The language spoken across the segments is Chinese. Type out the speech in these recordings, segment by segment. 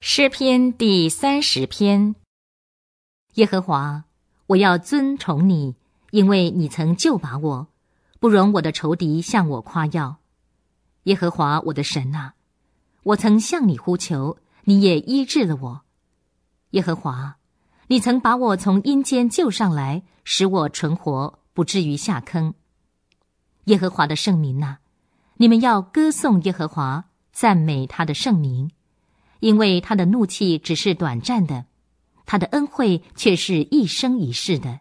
诗篇第三十篇。耶和华，我要尊崇你，因为你曾救把我，不容我的仇敌向我夸耀。耶和华我的神呐，我曾向你呼求，你也医治了我。耶和华，你曾把我从阴间救上来，使我存活，不至于下坑。耶和华的圣民呐，你们要歌颂耶和华，赞美他的圣名。因为他的怒气只是短暂的，他的恩惠却是一生一世的。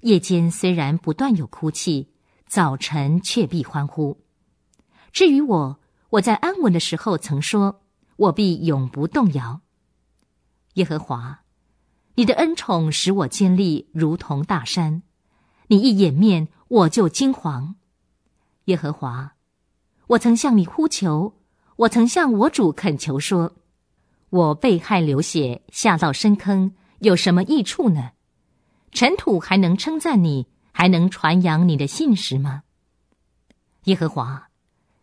夜间虽然不断有哭泣，早晨却必欢呼。至于我，我在安稳的时候曾说，我必永不动摇。耶和华，你的恩宠使我坚立如同大山，你一掩面我就惊惶。耶和华，我曾向你呼求。我曾向我主恳求说：“我被害流血，下到深坑，有什么益处呢？尘土还能称赞你，还能传扬你的信实吗？”耶和华，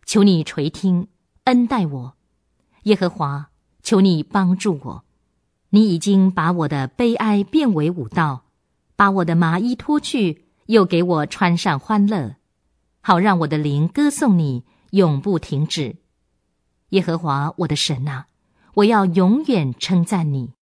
求你垂听，恩待我；耶和华，求你帮助我。你已经把我的悲哀变为舞道，把我的麻衣脱去，又给我穿上欢乐，好让我的灵歌颂你，永不停止。耶和华我的神呐，我要永远称赞你。